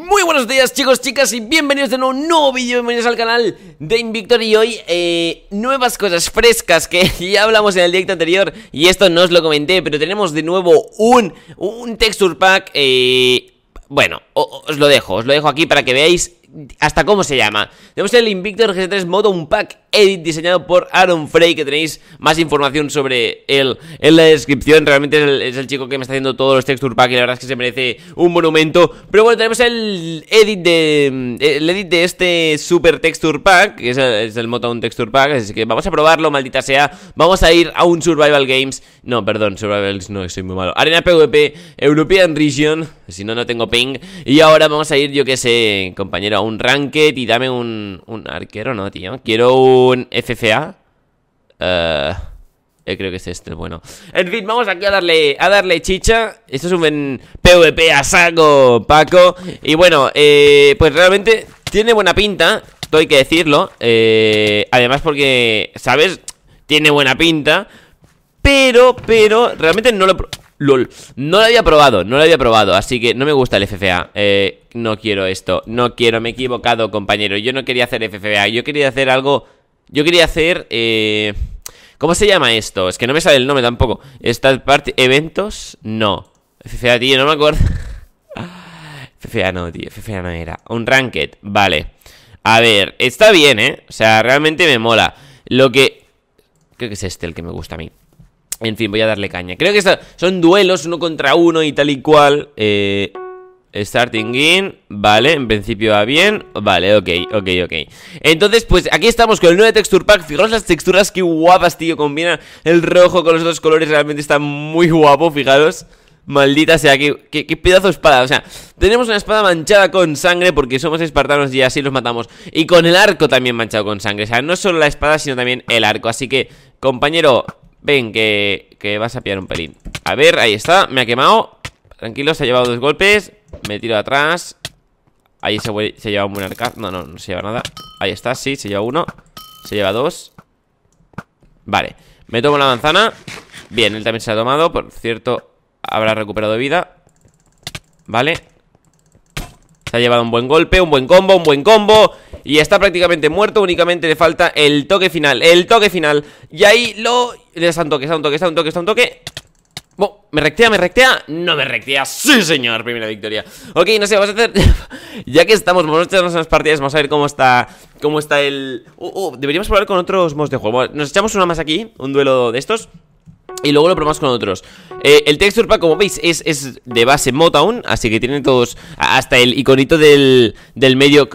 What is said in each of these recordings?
Muy buenos días chicos, chicas y bienvenidos de nuevo a un nuevo vídeo, bienvenidos al canal de Invictor y hoy eh, nuevas cosas frescas que ya hablamos en el directo anterior y esto no os lo comenté, pero tenemos de nuevo un, un texture pack, eh, bueno, os lo dejo, os lo dejo aquí para que veáis hasta cómo se llama. Tenemos el Invictor G3 Modo un pack edit diseñado por Aaron Frey, que tenéis más información sobre él en la descripción. Realmente es el, chico que me está haciendo todos los texture pack y la verdad es que se merece un monumento. Pero bueno, tenemos el edit de, el edit de este super texture pack, que es el, modo Un texture pack, así que vamos a probarlo, maldita sea. Vamos a ir a un Survival Games, no, perdón, Survival Games no, soy muy malo. Arena PvP, European Region, si no, no tengo ping. Y ahora vamos a ir, yo que sé, compañero un ranked y dame un, un arquero, no, tío. Quiero un FFA. Eh, eh, creo que es este bueno. En fin, vamos aquí a darle, a darle chicha. Esto es un PvP a saco, Paco. Y bueno, eh, pues realmente tiene buena pinta, hay que decirlo. además porque, ¿sabes? Tiene buena pinta. Pero, pero, realmente no lo no lo había probado, no lo había probado, así que no me gusta el FFA eh, No quiero esto, no quiero, me he equivocado compañero Yo no quería hacer FFA, yo quería hacer algo, yo quería hacer... Eh, ¿Cómo se llama esto? Es que no me sale el nombre tampoco Esta parte, eventos, no FFA, tío, no me acuerdo FFA no, tío, FFA no era Un ranked, vale A ver, está bien, eh, o sea, realmente me mola Lo que... Creo que es este el que me gusta a mí en fin, voy a darle caña. Creo que son duelos uno contra uno y tal y cual. Eh, starting in, vale, en principio va bien Vale, ok, ok, ok Entonces, pues aquí estamos con el nuevo texture pack Fijaros las texturas, qué guapas, tío Combina el rojo con los dos colores Realmente está muy guapo, fijaros Maldita sea, que qué, pedazo de espada O sea, tenemos una espada manchada con sangre Porque somos espartanos y así los matamos Y con el arco también manchado con sangre O sea, no solo la espada, sino también el arco Así que, compañero, Ven, que, vas a pillar un pelín A ver, ahí está, me ha quemado Tranquilo, se ha llevado dos golpes Me tiro atrás Ahí se, se lleva un buen No, no, no se lleva nada Ahí está, sí, se lleva uno Se lleva dos Vale, me tomo la manzana Bien, él también se ha tomado Por cierto, habrá recuperado vida Vale Se ha llevado un buen golpe, un buen combo, un buen combo y está prácticamente muerto, únicamente le falta el toque final, el toque final. Y ahí lo... Le da un toque, está un toque, está un toque, está un toque. ¿Me rectea, me rectea? No me rectea, sí señor, primera victoria Ok, no sé, vamos a hacer... ya que estamos, vamos a echarnos unas partidas, vamos a ver cómo está cómo está el... Oh, oh, deberíamos probar con otros mods de juego Nos echamos una más aquí, un duelo de estos y luego lo probamos con otros eh, El texture pack, como veis, es, de base Motown Así que tienen todos hasta el iconito del, del medio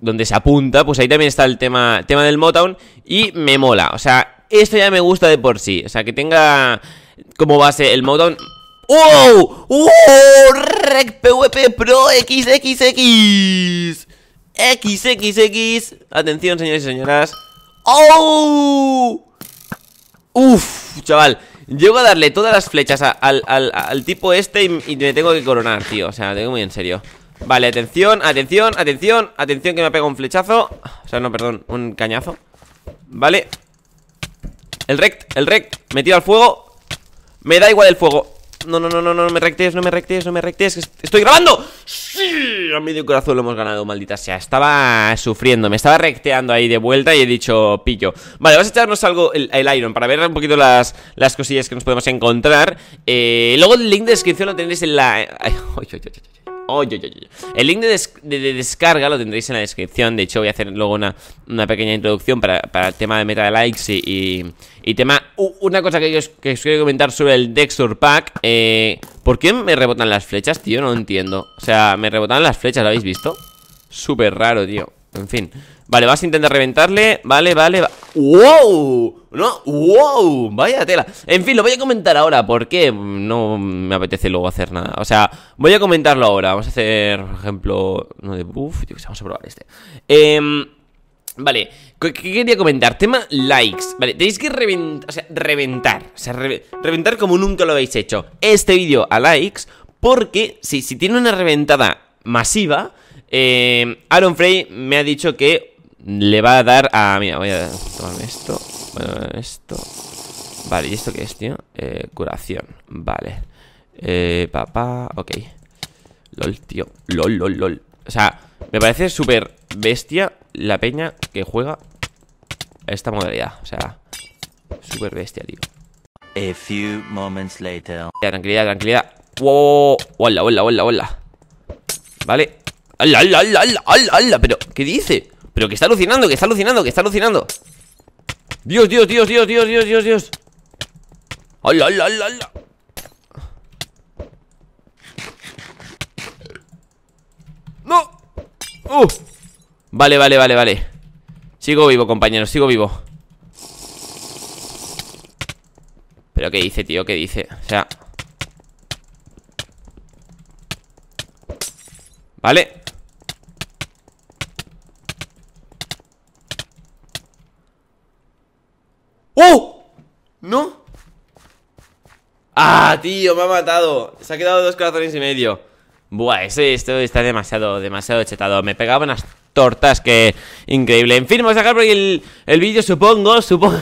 donde se apunta, pues ahí también está el tema, tema del Motown y me mola. O sea, esto ya me gusta de por sí. O sea, que tenga como base el Motown. ¡Wow! ¡Oh! ¡Oh! PVP Pro XXX! XXX. Atención, señores y señoras. ¡Oh! ¡Uf! Chaval. Llego a darle todas las flechas al, tipo este y, y me tengo que coronar, tío. O sea, tengo muy en serio. Vale, atención, atención, atención Atención que me ha pegado un flechazo O sea, no, perdón, un cañazo Vale El rect, el rect, metido al fuego Me da igual el fuego no, no, no, no, no me rectes, no me rectes, no me rectes ¡Estoy grabando! ¡Sí! A medio corazón lo hemos ganado, maldita sea Estaba sufriendo, me estaba recteando ahí de vuelta Y he dicho, pillo Vale, vamos a echarnos algo, el, iron Para ver un poquito las, las cosillas que nos podemos encontrar eh, Luego el link de descripción lo tenéis en la... Eh, ay, ay, ay, Oh, el link de, descarga lo tendréis en la descripción. De hecho, voy a hacer luego una, pequeña introducción para, el tema de meta de likes y, y, tema. una cosa que os, que quiero comentar sobre el Dexter Pack. Eh, ¿Por qué me rebotan las flechas, tío? No entiendo. O sea, me rebotan las flechas, ¿lo habéis visto? Súper raro, tío. En fin Vale, vas a intentar reventarle Vale, vale va ¡Wow! No, ¡Wow! Vaya tela En fin, lo voy a comentar ahora Porque no me apetece luego hacer nada O sea, voy a comentarlo ahora Vamos a hacer, por ejemplo No de buff vamos a probar este em, Vale, ¿qué quería comentar? Tema likes Vale, tenéis que reventar, o sea, reventar O sea, reventar como nunca lo habéis hecho Este vídeo a likes Porque si, si tiene una reventada masiva eh, Aaron Frey me ha dicho que le va a dar a... Mira, voy a tomarme esto. Bueno, esto. Vale, ¿y esto qué es, tío? Eh, curación. Vale. Eh, papá. Ok. LOL, tío. LOL, LOL, LOL. O sea, me parece súper bestia la peña que juega esta modalidad. O sea, súper bestia, tío. A few moments later. Tranquilidad, tranquilidad. ¡Wow! ¡Hola, hola, hola, hola! Vale. ¡Ala, ala, ala, ala, ala! ¿Pero qué dice? Pero que está alucinando, que está alucinando, que está alucinando Dios, Dios, Dios, Dios, Dios, Dios, Dios, Dios ¡Ala, ala, ala, ala! no uh. Vale, vale, vale, vale Sigo vivo, compañero sigo vivo Pero qué dice, tío, qué dice O sea Vale ¡Oh! ¿No? ¡Ah, tío! Me ha matado Se ha quedado dos corazones y medio Buah, ese, esto está demasiado, demasiado chetado Me pegaba unas tortas que... Increíble En fin, vamos a sacar por aquí el, el vídeo, supongo Supongo...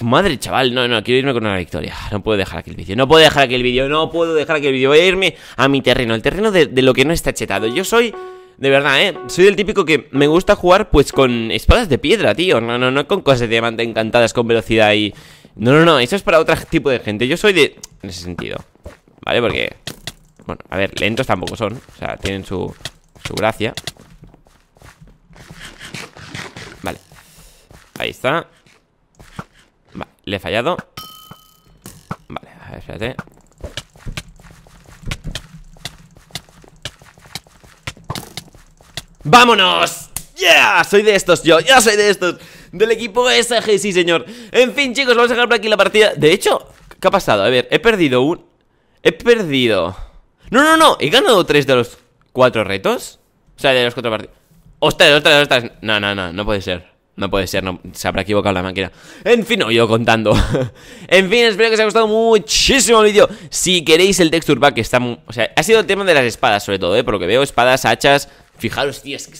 madre, chaval, no, no, quiero irme con una victoria No puedo dejar aquí el vídeo, no puedo dejar aquí el vídeo No puedo dejar aquí el vídeo, voy a irme a mi terreno El terreno de lo que no está chetado Yo soy... De verdad, ¿eh? Soy el típico que me gusta jugar pues con espadas de piedra, tío. No, no, no con cosas de diamante encantadas con velocidad y... No, no, no, eso es para otro tipo de gente. Yo soy de... En ese sentido. ¿Vale? Porque... Bueno, a ver, lentos tampoco son. O sea, tienen su, su gracia. Vale. Ahí está. Vale, le he fallado. Vale, a ver, espérate. ¡Vámonos! ¡Yeah! Soy de estos yo, ¡Ya soy de estos Del equipo SG, sí señor En fin chicos, vamos a dejar por aquí la partida De hecho, ¿qué ha pasado? A ver, he perdido un... He perdido... No, no, no, he ganado tres de los cuatro retos O sea, de los cuatro partidos Ostras, ostras, ostras No, no, no, no puede ser no puede ser, no, se habrá equivocado la máquina. En fin, no, yo contando. en fin, espero que os haya gustado muchísimo el vídeo. Si queréis el texture pack, está... o sea, ha sido el tema de las espadas, sobre todo, ¿eh? Por lo que veo, espadas, hachas... Fijaros, tío, es que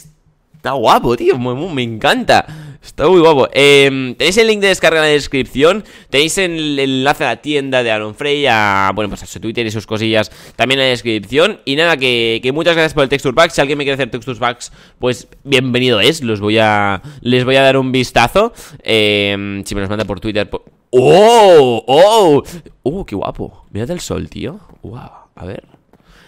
Está guapo, tío, me, encanta Está muy guapo em, Tenéis el link de descarga en la descripción Tenéis el, enlace a la tienda de Aaron Frey A, bueno, pues a su Twitter y sus cosillas También en la descripción Y nada, que, muchas gracias por el Texture Pack Si alguien me quiere hacer Texture Packs, pues bienvenido es Los voy a... Les voy a dar un vistazo em, Si me los manda por Twitter ¡Oh! ¡Oh! ¡Uh, qué guapo! Mirad el sol, tío Wow, a ver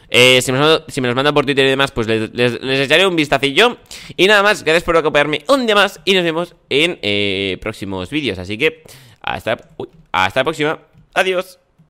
eh, si, me los mandan por Twitter y demás, pues les, echaré un vistacillo. Y nada más, gracias por acompañarme un día más y nos vemos en eh, próximos vídeos. Así que hasta, hasta la próxima. Adiós.